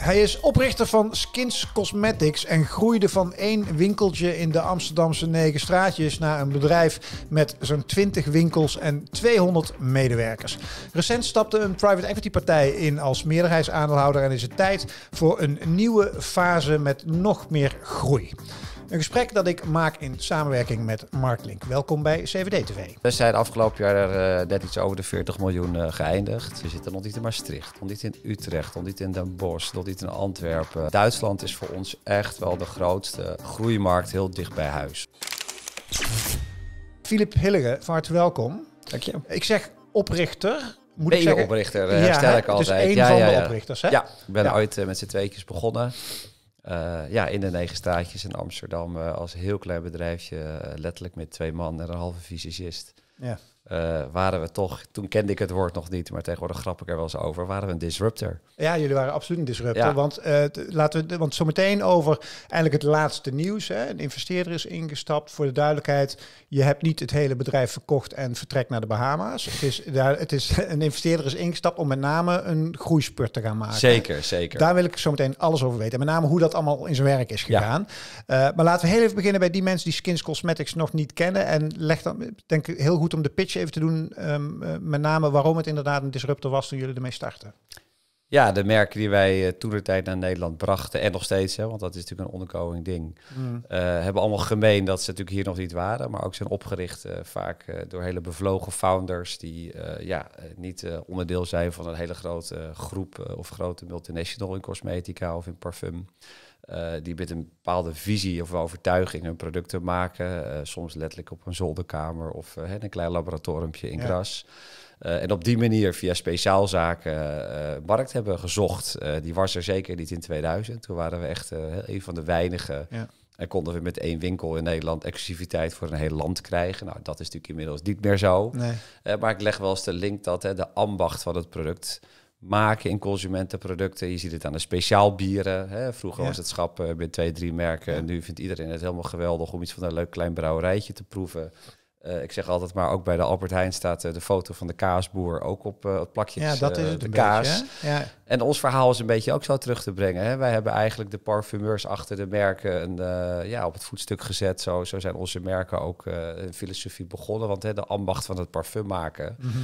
Hij is oprichter van Skins Cosmetics en groeide van één winkeltje in de Amsterdamse negen straatjes naar een bedrijf met zo'n 20 winkels en 200 medewerkers. Recent stapte een private equity partij in als meerderheidsaandeelhouder en is het tijd voor een nieuwe fase met nog meer groei. Een gesprek dat ik maak in samenwerking met Mark Welkom bij CVD TV. We zijn afgelopen jaar uh, net iets over de 40 miljoen eh, geëindigd. We zitten nog niet in Maastricht, nog niet in Utrecht, nog niet in Den Bosch, nog niet in Antwerpen. Duitsland is voor ons echt wel de grootste groeimarkt, heel dicht bij huis. Filip Hillege, van harte welkom. Dank je. Ik zeg oprichter, moet ben je oprichter, eh, ja, stel ik altijd. Dus een ja, van ja, de oprichters, hè? Ja, ik ben ooit met z'n tweetjes begonnen. Eh, ja, in de negen staatjes in Amsterdam eh, als heel klein bedrijfje, eh, letterlijk met twee man en een halve visagist. Ja. Eh, waren we toch, toen kende ik het woord nog niet, maar tegenwoordig grap ik er wel eens over, waren we een disruptor. Ja, jullie waren absoluut een disruptor. Want, eh, laten we, want zometeen over eigenlijk het laatste nieuws. Hè. Een investeerder is ingestapt. Voor de duidelijkheid, je hebt niet het hele bedrijf verkocht en vertrekt naar de Bahama's. Het is, daar, het is, een investeerder is ingestapt om met name een groeispurt te gaan maken. Zeker, zeker. Daar wil ik zometeen alles over weten. met name hoe dat allemaal in zijn werk is gegaan. Eh, maar laten we heel even beginnen bij die mensen die Skins Cosmetics nog niet kennen. En leg dan, denk ik, heel goed om de pitch even te doen, ehm, eh, met name waarom het inderdaad een disruptor was toen jullie ermee starten. Ja, de merken die wij eh, toen de tijd naar Nederland brachten en nog steeds, hè, want dat is natuurlijk een onderkoming ding, hmm. eh, hebben allemaal gemeen dat ze natuurlijk hier nog niet waren, maar ook zijn opgericht vaak door hele bevlogen founders die ja, niet onderdeel zijn van een hele grote groep of grote multinational in cosmetica of in parfum. Eh, die met een bepaalde visie of overtuiging hun producten maken. Eh, soms letterlijk op een zolderkamer of eh, een klein laboratoriumpje in ja. gras. en op die manier via speciaalzaken markt hebben gezocht. die was er zeker niet in 2000. Toen waren we echt een van de weinigen. Ja. En konden we met één winkel in Nederland exclusiviteit voor een heel land krijgen. Nou, dat is natuurlijk inmiddels niet meer zo. Nee. maar ik leg wel eens de link dat hè, de ambacht van het product maken in consumentenproducten. Je ziet het aan de speciaalbieren. Hè. Vroeger was het schap eh, met twee, drie merken. En nu vindt iedereen het helemaal geweldig om iets van een leuk klein brouwerijtje te proeven. Eh, ik zeg altijd maar, ook bij de Albert Heijn staat eh, de foto van de kaasboer ook op het plakje. Ja, dat is het de kaas. ja. En ons verhaal is een beetje ook zo terug te brengen. Hè? Wij hebben eigenlijk de parfumeurs achter de merken en, ja, op het voetstuk gezet. Zo, zo zijn onze merken ook een filosofie begonnen. Want hè, de ambacht van het parfum maken. Mhm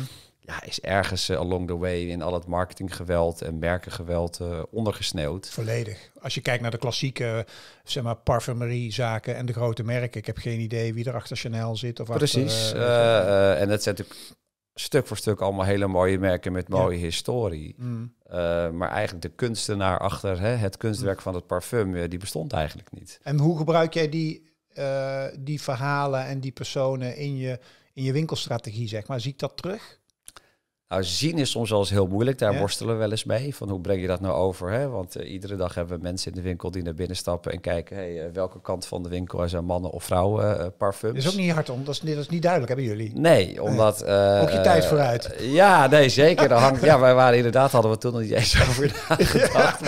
ja, is ergens eh, along the way in al het marketinggeweld en merkengeweld uh, ondergesneeuwd. Volledig. Als je kijkt naar de klassieke zeg maar, parfumeriezaken en de grote merken. Ik heb geen idee wie er achter Chanel zit. Of Precies. Eh, en dat zijn natuurlijk stuk voor stuk allemaal hele mooie merken met mooie historie. Mm. maar eigenlijk de kunstenaar achter hè, het kunstwerk mm. van het parfum, die bestond eigenlijk niet. En hoe gebruik jij die, die verhalen en die personen in je, in je winkelstrategie, zeg maar? Zie ik dat terug? Nou, zien is soms wel eens heel moeilijk. Daar worstelen we wel eens mee. Van hoe breng je dat nou over? Hè? Want eh, iedere dag hebben we mensen in de winkel die naar binnen stappen en kijken hey, eh, welke kant van de winkel zijn mannen of vrouwen uh, parfums. Dat is ook niet hard om. Dat is, niet duidelijk, hebben jullie? Nee, omdat. ook je tijd vooruit. ja, nee, zeker. ja, wij waren inderdaad, hadden we toen nog niet eens over nagedacht.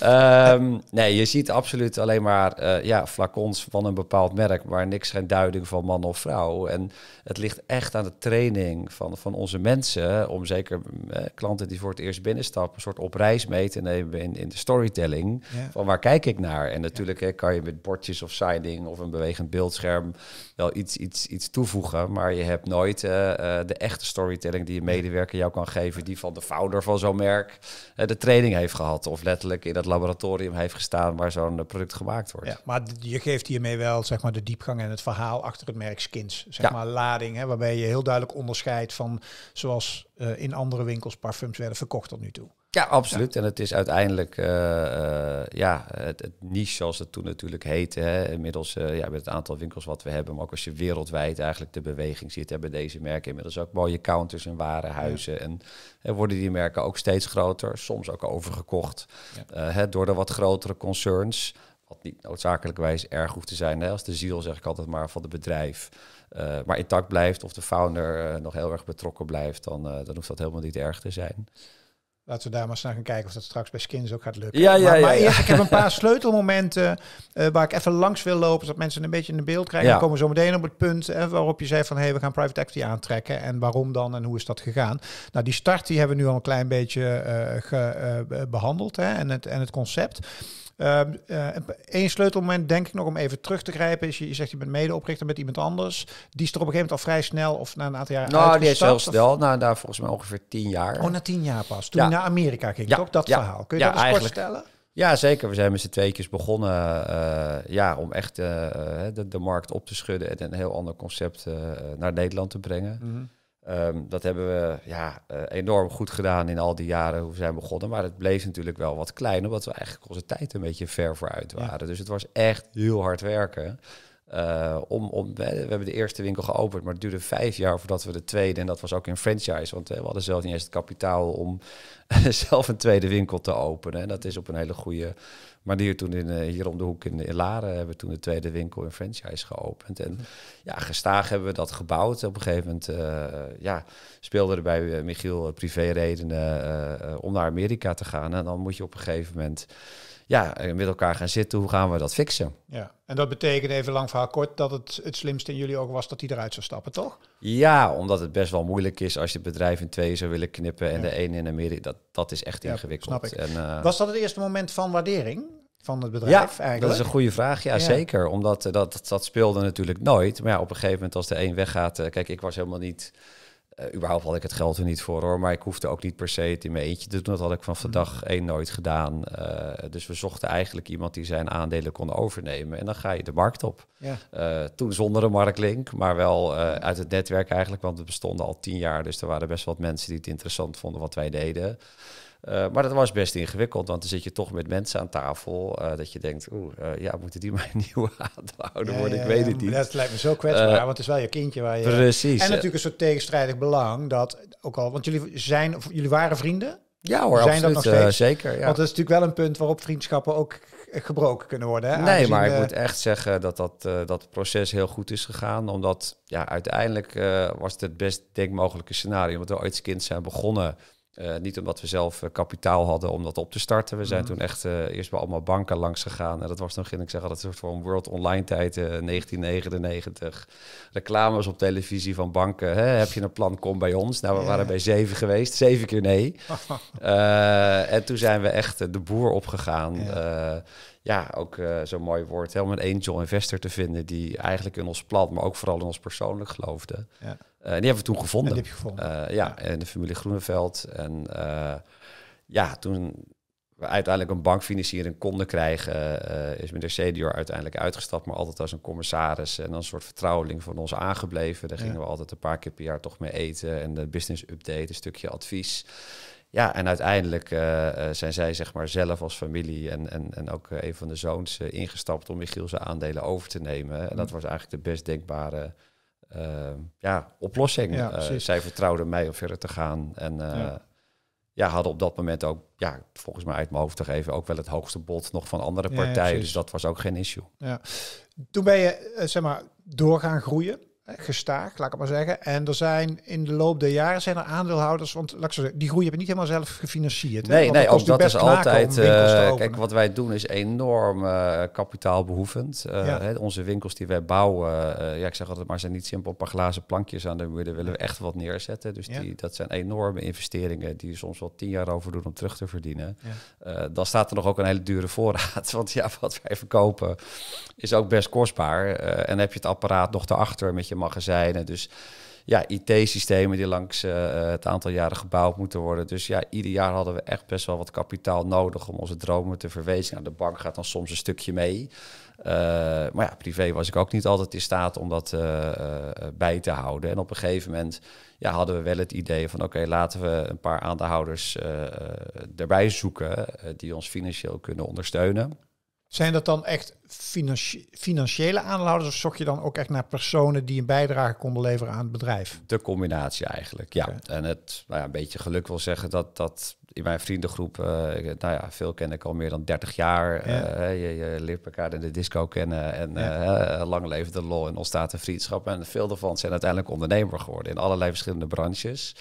Ja. Ehm, nee, je ziet absoluut alleen maar ja, flacons van een bepaald merk, maar niks geen duiding van man of vrouw. En het ligt echt aan de training van, van onze mensen om zeker eh, klanten die voor het eerst binnenstappen, een soort op reis mee te nemen in, de storytelling. Van waar kijk ik naar? En natuurlijk hè, kan je met bordjes of signing of een bewegend beeldscherm wel iets, iets, iets toevoegen. Maar je hebt nooit eh, eh, de echte storytelling die je medewerker jou kan geven, die van de founder van zo'n merk de training heeft gehad. Of letterlijk in dat laboratorium heeft gestaan waar zo'n product gemaakt wordt. maar je geeft hiermee wel zeg maar, de diepgang en het verhaal achter het merk Skins. Zeg maar lading, hè, waarbij je heel duidelijk onderscheidt van zoals eh, in andere winkels parfums werden verkocht tot nu toe. Ja, absoluut. En het is uiteindelijk eh, eh, ja, het, niche zoals het toen natuurlijk heette. Hè. Inmiddels ja, met het aantal winkels wat we hebben. Maar ook als je wereldwijd eigenlijk de beweging ziet. hebben deze merken inmiddels ook mooie counters en warehuizen En, worden die merken ook steeds groter. Soms ook overgekocht hè, door de wat grotere concerns. Wat niet noodzakelijkerwijs erg hoeft te zijn. Hè. Als de ziel, zeg ik altijd maar, van het bedrijf. Eh, maar intact blijft of de founder eh, nog heel erg betrokken blijft, dan, eh, dan hoeft dat helemaal niet erg te zijn. Laten we daar maar eens naar gaan kijken of dat straks bij Skins ook gaat lukken. Ja, ja, maar, ja, eerst, ik heb een paar sleutelmomenten waar ik even langs wil lopen, zodat mensen een beetje in beeld krijgen. Ja. Dan komen we zo meteen op het punt waarop je zei van, hé, hey, we gaan private equity aantrekken. En waarom dan en hoe is dat gegaan? Nou, die start die hebben we nu al een klein beetje behandeld hè, en, het, en het concept. Eén ehm, eh, sleutelmoment, denk ik nog, om even terug te grijpen, is je, je zegt je bent medeoprichter met iemand anders. Die is er op een gegeven moment al vrij snel of na een aantal jaar Nou, die is zelfs wel, nou, daar volgens mij ongeveer tien jaar. Oh, na tien jaar pas. Toen naar Amerika ging, toch? Dat verhaal. Kun je dat eens kort stellen? Ja, zeker. We zijn met z'n tweeën begonnen eh, ja, om echt eh, de, de, markt op te schudden en een heel ander concept naar Nederland te brengen. Mhm. Ehm, dat hebben we ja, eh, enorm goed gedaan in al die jaren hoe we zijn begonnen. Maar het bleef natuurlijk wel wat klein, omdat we eigenlijk onze tijd een beetje ver vooruit waren. Dus het was echt heel hard werken. Eh, om, om, we hebben de eerste winkel geopend, maar het duurde vijf jaar voordat we de tweede, en dat was ook in franchise, want eh, we hadden zelf niet eens het kapitaal om zelf een tweede winkel te openen. En dat is op een hele goede maar die toen in, eh, hier om de hoek in, in Laren hebben we toen de tweede winkel in franchise geopend. En mhm. ja, gestaag hebben we dat gebouwd. Op een gegeven moment eh, ja, speelde er bij eh, Michiel privéredenen uh, om naar Amerika te gaan. En dan moet je op een gegeven moment ja, met elkaar gaan zitten. Hoe gaan we dat fixen? Ja, en dat betekent even lang verhaal kort dat het het slimste in jullie ook was dat hij eruit zou stappen, toch? Ja, omdat het best wel moeilijk is als je het bedrijf in twee zou willen knippen en de ene in Amerika. Dat, dat is echt ingewikkeld. En, was dat het eerste moment van waardering? van het bedrijf ja, eigenlijk? dat is een goede vraag. Ja, zeker. Omdat eh, dat, dat speelde natuurlijk nooit. Maar ja, op een gegeven moment als de een weggaat... Eh, kijk, ik was helemaal niet... Uh, überhaupt had ik het geld er niet voor hoor. Maar ik hoefde ook niet per se het in mijn eentje te doen. Dat had ik van mm. dag één nooit gedaan. dus we zochten eigenlijk iemand die zijn aandelen kon overnemen. En dan ga je de markt op. Ja. toen zonder een marktlink, maar wel uit het netwerk eigenlijk. Want we bestonden al tien jaar. Dus er waren best wat mensen die het interessant vonden wat wij deden. Eh, maar dat was best ingewikkeld, want dan zit je toch met mensen aan tafel eh, dat je denkt, oeh, eh, ja, moeten die mijn nieuwe aandeelhouder worden? ik weet het niet. Dat lijkt me zo kwetsbaar, want het is wel je kindje waar je... Precies. En natuurlijk een soort tegenstrijdig belang dat, ook al, want jullie, zijn, of, jullie waren vrienden? Ja hoor, absoluut, zeker. Ja. Want dat is natuurlijk wel een punt waarop vriendschappen ook gebroken kunnen worden. Hè? Nee, maar ik moet echt zeggen dat dat, dat proces heel goed is gegaan, omdat ja, uiteindelijk was het het best denk mogelijke scenario, omdat we ooit kind zijn begonnen eh, niet omdat we zelf eh, kapitaal hadden om dat op te starten. We zijn mhm. toen echt eh, eerst bij allemaal banken langs gegaan. En dat was toen in, ik zeg altijd, een soort van World Online tijd, 1999. Reclames op televisie van banken. Heb je een plan, kom bij ons. Nou, we waren bij zeven geweest. Zeven keer nee. en toen zijn we echt de boer opgegaan. Yeah ja, ook zo'n mooi woord, helemaal een angel investor te vinden die eigenlijk in ons plan, maar ook vooral in ons persoonlijk geloofde. Ja. Eh, die hebben we toen gevonden. die gevonden. Eh, ja, ja, de familie Groeneveld. En eh, ja, toen we uiteindelijk een bankfinanciering konden krijgen, is meneer Senior uiteindelijk uitgestapt, maar altijd als een commissaris en een soort vertrouweling van ons aangebleven. Daar gingen we altijd een paar keer per jaar toch mee eten en de business update, een stukje advies. Ja, en uiteindelijk zijn zij zeg maar zelf als familie en, en, en ook een van de zoons ingestapt om Michiel zijn aandelen over te nemen. En dat mm. was eigenlijk de best denkbare eh, ja, oplossing. Eh, zij vertrouwden mij om verder te gaan. En eh, ja. ja. hadden op dat moment ook, ja, volgens mij uit mijn hoofd te geven, ook wel het hoogste bod nog van andere partijen. dus dat was ook geen issue. Ja. Toen ben je, zeg maar, doorgaan groeien gestaag, laat ik maar zeggen. En er zijn in de loop der jaren zijn er aandeelhouders, want laat ik zo zeggen, die groei heb je niet helemaal zelf gefinancierd. Nee, nee, ook dat is altijd. Uh, kijk, wat wij doen is enorm uh, kapitaalbehoevend. Uh, onze winkels die wij bouwen, ja, ik zeg altijd maar, zijn niet simpel een paar glazen plankjes aan de muur. Daar willen we echt wat neerzetten. Dus die, dat zijn enorme investeringen die soms wel tien jaar over doen om terug te verdienen. dan staat er nog ook een hele dure voorraad. Want ja, wat wij verkopen is ook best kostbaar. en heb je het apparaat nog erachter met je magazijnen. Dus ja, IT-systemen die langs eh, het aantal jaren gebouwd moeten worden. Dus ja, ieder jaar hadden we echt best wel wat kapitaal nodig om onze dromen te verwezenlijken. Nou, de bank gaat dan soms een stukje mee. Eh, maar ja, privé was ik ook niet altijd in staat om dat eh, bij te houden. En op een gegeven moment ja, hadden we wel het idee van oké, laten we een paar aandeelhouders erbij zoeken die ons financieel kunnen ondersteunen. Zijn dat dan echt financiële aandeelhouders of zocht je dan ook echt naar personen die een bijdrage konden leveren aan het bedrijf? De combinatie eigenlijk, ja. En het, nou ja, een beetje geluk wil zeggen dat dat in mijn vriendengroep, eh, nou ja, veel ken ik al meer dan 30 jaar. Ja. Eh, je, je, leert elkaar in de disco kennen en ja. Eh, lang leven de lol en ontstaat een vriendschap. En veel daarvan zijn uiteindelijk ondernemer geworden in allerlei verschillende branches.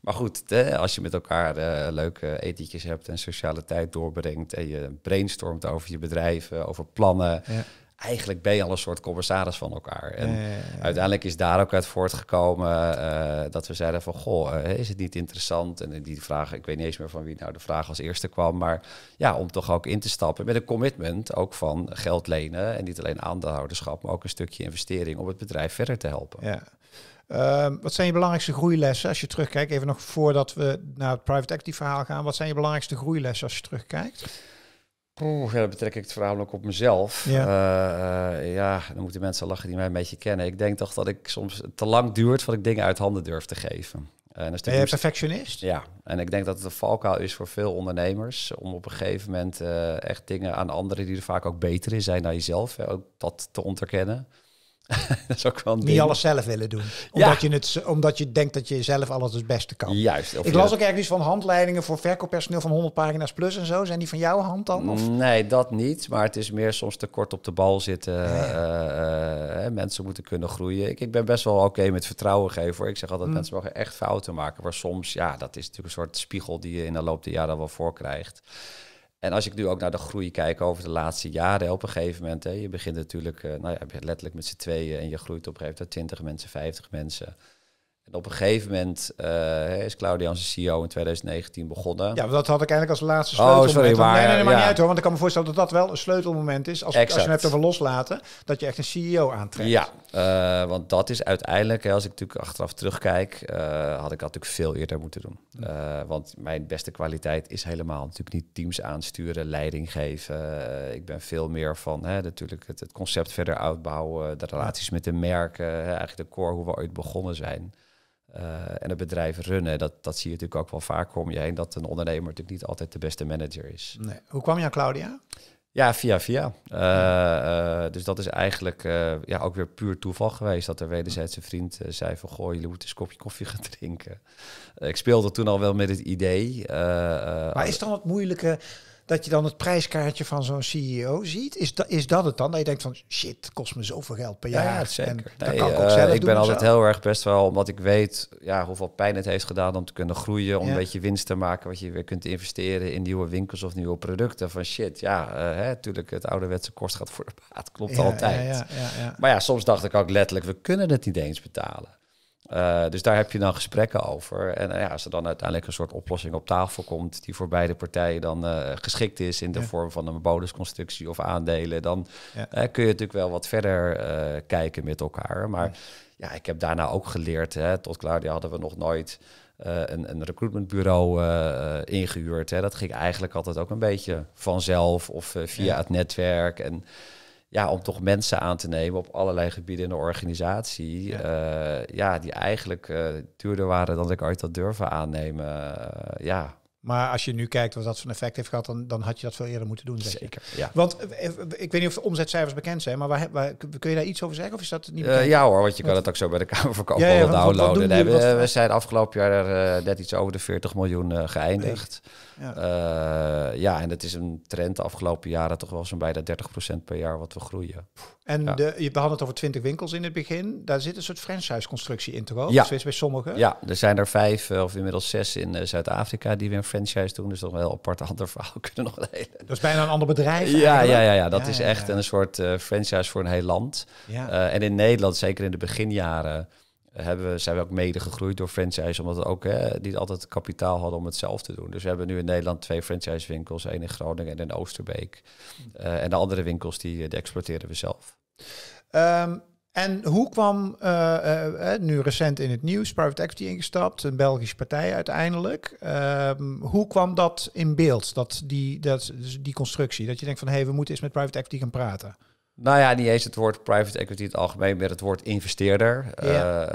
Maar goed, eh, als je met elkaar eh, leuke etentjes hebt en sociale tijd doorbrengt en je brainstormt over je bedrijven, eh, over plannen. Ja. Eigenlijk ben je al een soort commissaris van elkaar. En uiteindelijk is daar ook uit voortgekomen dat we zeiden van... goh, is het niet interessant? En die vraag, ik weet niet eens meer van wie nou de vraag als eerste kwam... maar ja, om toch ook in te stappen met een commitment ook van geld lenen... en niet alleen aandeelhouderschap, maar ook een stukje investering... om het bedrijf verder te helpen. Ja, Ehm, wat zijn je belangrijkste groeilessen als je terugkijkt? Even nog voordat we naar het private equity verhaal gaan. Wat zijn je belangrijkste groeilessen als je terugkijkt? Oeh, ja, betrek ik het voornamelijk op mezelf. Ja. Eh, eh, ja, dan moeten mensen lachen die mij een beetje kennen. Ik denk toch dat ik soms te lang duurt voordat ik dingen uit handen durf te geven. Eh, en ben je perfectionist? Ja, en ik denk dat het een valkuil is voor veel ondernemers om op een gegeven moment echt dingen aan anderen die er vaak ook beter in zijn dan jezelf, hè, ook dat te ontkennen. dat ook wel Niet alles zelf willen doen. Omdat, je het, omdat je denkt dat je zelf alles het beste kan. Juist. Ik las ook ergens van handleidingen voor verkooppersoneel van 100 pagina's plus en zo. Zijn die van jouw hand dan? Of? Nee, dat niet. Maar het is meer soms te kort op de bal zitten. Ja. Eh, eh, mensen moeten kunnen groeien. Ik, ik ben best wel oké met vertrouwen geven. Ik zeg altijd, mm. mensen mogen echt fouten maken. Maar soms, ja, dat is natuurlijk een soort spiegel die je in de loop der jaren wel voor krijgt. En als ik nu ook naar de groei kijk over de laatste jaren, op een gegeven moment, hè, je begint natuurlijk, eh, nou ja, letterlijk met z'n tweeën en je groeit op een gegeven moment 20 mensen, 50 mensen op een gegeven moment uh, is Claudia onze CEO in 2019 begonnen. Ja, dat had ik eigenlijk als laatste oh, sleutelmoment. Oh, sorry, is nee, nee, nee, maar niet uit hoor. Want ik kan me voorstellen dat dat wel een sleutelmoment is. Als, als je het hebt over loslaten, dat je echt een CEO aantrekt. Ja, eh, want dat is uiteindelijk, als ik natuurlijk achteraf terugkijk, eh, had ik dat natuurlijk veel eerder moeten doen. want mijn beste kwaliteit is helemaal natuurlijk niet teams aansturen, leiding geven. ik ben veel meer van hè, natuurlijk het, het concept verder uitbouwen, de relaties met de merken, hè, eigenlijk de core hoe we ooit begonnen zijn. Eh, en het bedrijf runnen. Dat, dat zie je natuurlijk ook wel vaak om je heen, dat een ondernemer natuurlijk niet altijd de beste manager is. Nee. Hoe kwam je aan Claudia? Ja, via via. Eh, eh, dus dat is eigenlijk ja, ook weer puur toeval geweest. Dat er wederzijds een vriend zei van... goh, jullie moeten eens kopje koffie gaan drinken. ik speelde toen al wel met het idee. maar is dan wat moeilijke dat je dan het prijskaartje van zo'n CEO ziet? Is, dat is dat het dan? Dat je denkt van shit, kost me zoveel geld per jaar. zeker. En dat kan ik ook eh, zelf Ik ben altijd heel erg best wel, omdat ik weet ja, hoeveel pijn het heeft gedaan om te kunnen groeien, om ja. een beetje winst te maken, wat je weer kunt investeren in nieuwe winkels of nieuwe producten. Van shit, ja, uh, hè, natuurlijk het ouderwetse kost gaat voor de baat, klopt ja, altijd. Maar ja, soms dacht ik ook letterlijk, we kunnen het niet eens betalen. Eh, dus daar heb je dan gesprekken over. En eh, ja, als er dan uiteindelijk een soort oplossing op tafel komt die voor beide partijen dan eh, geschikt is in de vorm van een bonusconstructie of aandelen, dan kun je natuurlijk wel wat verder kijken met elkaar. Maar ja. ik heb daarna ook geleerd, hè, tot Claudia hadden we nog nooit een, een recruitmentbureau ingehuurd. Hè. Dat ging eigenlijk altijd ook een beetje vanzelf of via het netwerk. En, ja, om toch mensen aan te nemen op allerlei gebieden in de organisatie. Ja, eh, ja die eigenlijk uh, duurder waren dan ik ooit had durven aannemen. Eh, ja, maar als je nu kijkt wat dat voor effect heeft gehad, dan, dan had je dat veel eerder moeten doen. Zeg Zeker. Want eh, eh, ik weet niet of de omzetcijfers bekend zijn, maar waar, kun je daar iets over zeggen? Of is dat niet uh, ja hoor, want je kan het ook zo bij de Kamer verkopen downloaden. we, zijn afgelopen jaar net iets over de 40 miljoen geëindigd. Ja. ja. en dat is een trend de afgelopen jaren toch wel zo'n bijna 30% per jaar wat we groeien. En de, je behandelt over 20 winkels in het begin. Daar zit een soort franchise-constructie in te Ja. bij sommigen. Ja, er zijn er vijf of inmiddels zes in Zuid-Afrika die we in franchise doen. Dus dat is wel een apart ander verhaal. Kunnen nog Dat is bijna een ander bedrijf. Ja, ja, ja, ja, dat is echt een soort eh, franchise voor een heel land. Eh, en in Nederland, zeker in de beginjaren, hebben we, zijn we ook mede gegroeid door franchise. Omdat we ook hè, niet altijd kapitaal hadden om het zelf te doen. Dus we hebben nu in Nederland twee franchise winkels, één in Groningen en in Oosterbeek. Hm. Eh, en de andere winkels, die, de exploiteren we zelf. Ehm, en hoe kwam, eh, eh, eh, nu recent in het nieuws, private equity ingestapt, een Belgische partij uiteindelijk. Ehm, hoe kwam dat in beeld, dat die, dat, dus die constructie? Dat je denkt van, hé, hey, we moeten eens met private equity gaan praten. Nou ja, niet eens het woord private equity in het algemeen, maar het woord investeerder. Ja.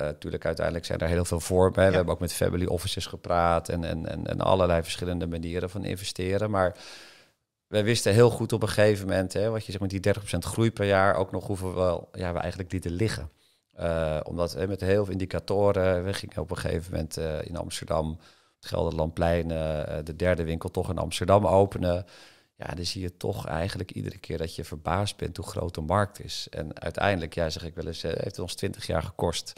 natuurlijk, uiteindelijk zijn er heel veel vormen. We hebben ook met family offices gepraat en, en, en, en allerlei verschillende manieren van investeren. Maar wij wisten heel goed op een gegeven moment, hè, wat je zegt met die 30% groei per jaar, ook nog hoeveel wel, ja, we eigenlijk lieten liggen. Eh, omdat hè, met heel veel indicatoren, we gingen op een gegeven moment eh, in Amsterdam, het Gelderlandplein, uh, de derde winkel toch in Amsterdam openen. Ja, dan zie je toch eigenlijk iedere keer dat je verbaasd bent hoe groot de markt is. En uiteindelijk, ja, zeg ik wel eens, heeft het ons 20 jaar gekost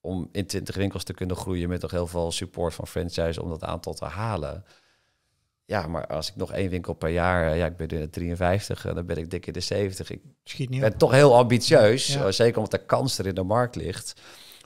om in 20 winkels te kunnen groeien met toch heel veel support van franchise om dat aantal te halen ja, maar als ik nog één winkel per jaar, eh, ja, ik ben de 53, eh, dan ben ik dik in de 70. Ik Schiet niet ben toch heel ambitieus, eh, zeker omdat de kans er in de markt ligt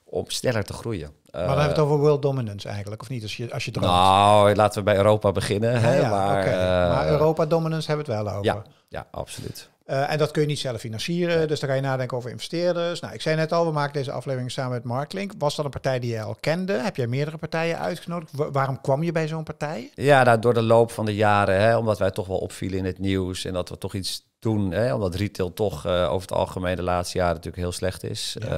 om sneller te groeien. Maar dan uh, hebben het over world dominance eigenlijk, of niet? Als je, als je Nou, laten we bij Europa beginnen. Ja, hè, maar, maar, Europa dominance hebben we het wel over. Ja, ja absoluut. Eh, en dat kun je niet zelf financieren. Dus dan ga je nadenken over investeerders. Nou, ik zei net al, we maken deze aflevering samen met Marklink. Was dat een partij die jij al kende? Heb jij meerdere partijen uitgenodigd? waarom kwam je bij zo'n partij? Ja, nou, door de loop van de jaren. Hè, omdat wij toch wel opvielen in het nieuws. En dat we toch iets doen. Hè, omdat retail toch eh, over het algemeen de laatste jaren natuurlijk heel slecht is. Eh,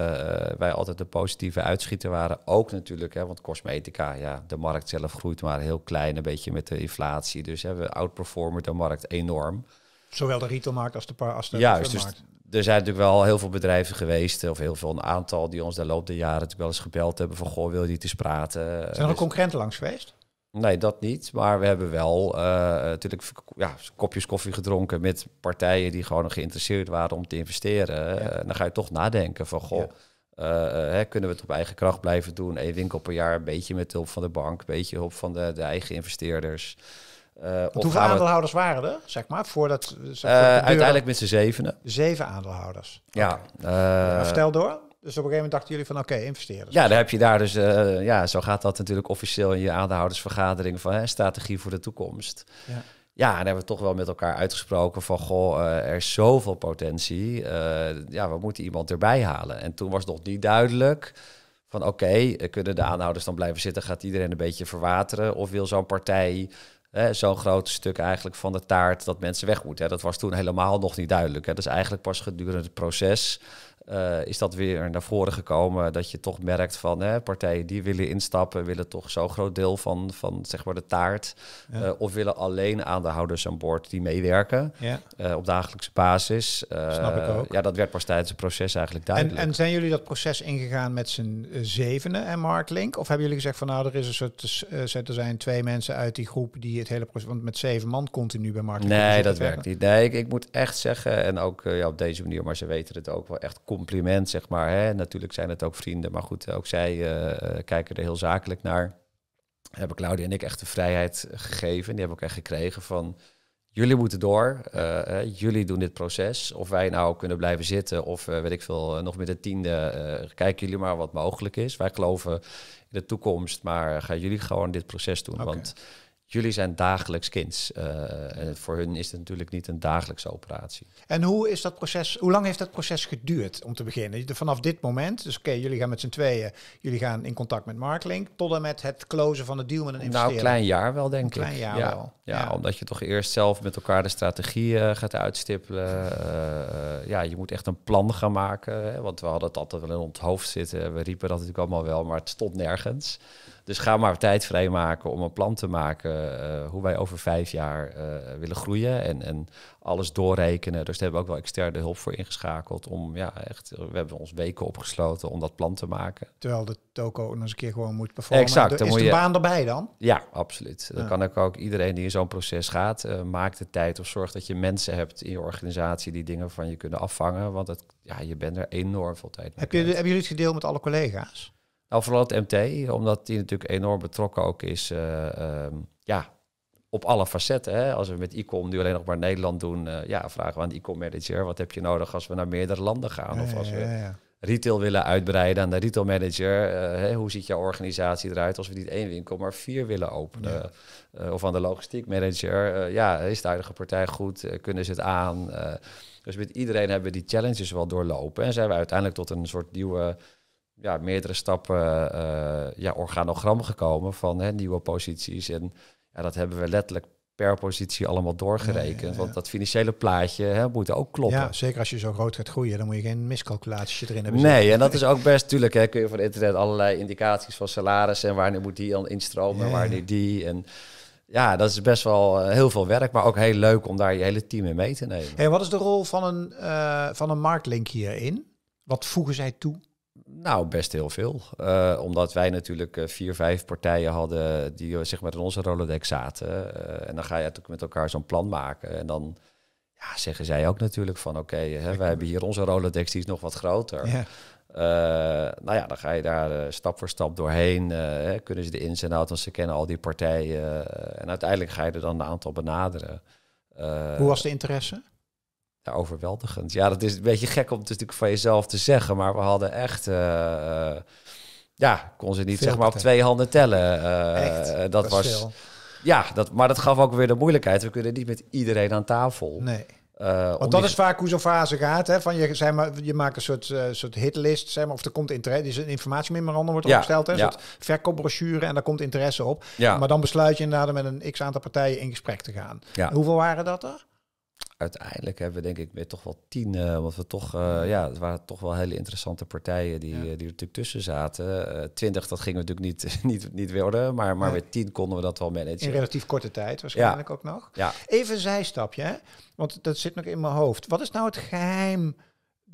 wij altijd de positieve uitschieter waren. Ook natuurlijk, hè, want cosmetica, ja, de markt zelf groeit maar heel klein. Een beetje met de inflatie. Dus we outperformen de markt enorm. Zowel de retailmarkt als de, als de Juist, dus er zijn natuurlijk wel heel veel bedrijven geweest, of heel veel een aantal die ons de loop der jaren natuurlijk wel eens gebeld hebben van goh, wil je niet eens praten? Zijn er ook dus- concurrenten langs geweest? Nee, dat niet. Maar we hebben wel eh, natuurlijk ja, kopjes koffie gedronken met partijen die gewoon geïnteresseerd waren om te investeren. Eh, dan ga je toch nadenken van goh, eh, hè, kunnen we het op eigen kracht blijven doen? Eén winkel per jaar, een beetje met hulp van de bank, een beetje hulp van de, de eigen investeerders. Eh, hoeveel aandeelhouders waren er, zeg maar, voordat... Eh, ze eh, uiteindelijk met z'n zevenen. Zeven aandeelhouders. Ja. Okay. Nou, vertel door. Dus op een gegeven moment dachten jullie van, oké, investeren. Ja, dan heb je daar dus... ja, zo gaat dat natuurlijk officieel in je aandeelhoudersvergadering van hè, strategie voor de toekomst. Ja. Ja, en hebben we toch wel met elkaar uitgesproken van, goh, er is zoveel potentie. ja, we moeten iemand erbij halen. En toen was nog niet duidelijk van, oké, kunnen de aandeelhouders dan blijven zitten? Gaat iedereen een beetje verwateren? Of wil zo'n partij zo'n groot stuk eigenlijk van de taart dat mensen weg moeten. Hè. Dat was toen helemaal nog niet duidelijk. Hè. Dat is eigenlijk pas gedurende het proces eh, is dat weer naar voren gekomen. Dat je toch merkt van hè, partijen die willen instappen, willen toch zo'n groot deel van, van zeg maar de taart. Eh, of willen alleen aandeelhouders aan boord die meewerken ja. Eh, op dagelijkse basis. Snap ik ook. Ja, dat werd pas tijdens het proces eigenlijk duidelijk. En, en zijn jullie dat proces ingegaan met z'n zevenen en Mark Link? Of hebben jullie gezegd van nou, er, is een soort, er zijn twee mensen uit die groep die het hele proces, want met zeven man continu bij Mark Nee, dat werkt niet. Nee, ik, ik, moet echt zeggen, en ook ja, op deze manier, maar ze weten het ook wel echt compliment, zeg maar. Hè. Natuurlijk zijn het ook vrienden, maar goed, ook zij eh, eh, kijken er heel zakelijk naar. Hebben Claudia en ik echt de vrijheid gegeven. Die hebben ook echt gekregen van... Jullie moeten door, eh, jullie doen dit proces. Of wij nou kunnen blijven zitten of weet ik veel, nog met de tiende. kijken jullie maar wat mogelijk is. Wij geloven in de toekomst, maar gaan jullie gewoon dit proces doen. Want jullie zijn dagelijks kind. Eh, voor hun is het natuurlijk niet een dagelijkse operatie. En hoe is dat proces, hoe lang heeft dat proces geduurd om te beginnen? Vanaf dit moment, dus oké, jullie gaan met z'n tweeën, jullie gaan in contact met Marklink, tot en met het closen van de deal met een investeerder. Nou, een klein jaar wel, denk een ik. Klein jaar ja, wel. Ja, omdat je toch eerst zelf met elkaar de strategie eh, gaat uitstippelen. Eh, ja, je moet echt een plan gaan maken, hè, want we hadden het altijd wel in ons hoofd zitten. We riepen dat natuurlijk allemaal wel, maar het stond nergens. Dus ga maar tijd vrijmaken om een plan te maken eh, hoe wij over vijf jaar eh, willen groeien en, en alles doorrekenen. Dus daar hebben we ook wel externe hulp voor ingeschakeld. Om, ja, echt, we hebben ons weken opgesloten om dat plan te maken. Terwijl de toko nog eens een keer gewoon moet performen. Exact. is de je... baan erbij dan? Ja, absoluut. Dan kan ook, ook iedereen die in zo'n proces gaat, uh, maak de tijd of zorg dat je mensen hebt in je organisatie die dingen van je kunnen afvangen. Want het, ja, je bent er enorm veel tijd mee. Heb, je, hebben jullie het gedeeld met alle collega's? Nou, vooral het MT, omdat die natuurlijk enorm betrokken ook is eh, ehm, ja, op alle facetten. Hè. Als we met ICOM nu alleen nog maar Nederland doen, eh, ja, vragen we aan de ICOM manager, wat heb je nodig als we naar meerdere landen gaan? of als we retail willen uitbreiden aan de retail manager, eh, hoe ziet jouw organisatie eruit als we niet één winkel, maar vier willen openen? of aan de logistiek manager, ja, is de huidige partij goed? kunnen ze het aan? dus met iedereen hebben we die challenges wel doorlopen en zijn we uiteindelijk tot een soort nieuwe ja, meerdere stappen eh, ja, organogram gekomen van hè, nieuwe posities. En ja, dat hebben we letterlijk per positie allemaal doorgerekend. Want dat financiële plaatje hè, moet ook kloppen. Ja, zeker als je zo groot gaat groeien, dan moet je geen miscalculatie erin hebben. Nee, en dat is ook best, natuurlijk. kun je van internet allerlei indicaties van salaris en wanneer moet die dan instromen en wanneer die. En ja, dat is best wel eh, heel veel werk, maar ook heel leuk om daar je hele team in mee te nemen. Hey, wat is de rol van een, eh, van een marktlink hierin? Wat voegen zij toe? Nou, best heel veel. Eh, omdat wij natuurlijk eh, vier, vijf partijen hadden die eh, zeg maar in onze Rolodex zaten. en dan ga je natuurlijk met elkaar zo'n plan maken. En dan ja, zeggen zij ook natuurlijk van oké, okay, wij hebben hier onze Rolodex, die is nog wat groter. Ja. nou ja, dan ga je daar stap voor stap doorheen. Hè, kunnen ze de ins en outs, ze kennen al die partijen. en uiteindelijk ga je er dan een aantal benaderen. Hoe was de interesse? overweldigend. Ja, dat is een beetje gek om het natuurlijk van jezelf te zeggen, maar we hadden echt. Uh, ja, kon ze niet zeg maar op twee handen tellen. Eh, dat was. Ja, dat, maar dat gaf ook weer de moeilijkheid. We kunnen niet met iedereen aan tafel. Nee. Want dat is vaak hoe zo'n fase gaat. Hè? Van je, zeg maar, je maakt een soort, uh, soort hitlist, zeg maar, of er komt interesse, Is een informatiememorandum wordt ja, opgesteld, hè? een ja. soort verkoopbrochure en daar komt interesse op. Ja. Maar dan besluit je inderdaad met een x aantal partijen in gesprek te gaan. Hoeveel waren dat er? uiteindelijk hebben we denk ik met toch wel tien, uh, eh, want we toch, eh, ja, het waren toch wel hele interessante partijen die, eh, die er natuurlijk tussen zaten. twintig, dat gingen we natuurlijk niet, niet, niet worden, maar, maar met tien konden we dat wel managen. In relatief korte tijd waarschijnlijk ook nog. Ja. Even een zijstapje, hè? want dat zit nog in mijn hoofd. Wat is nou het geheim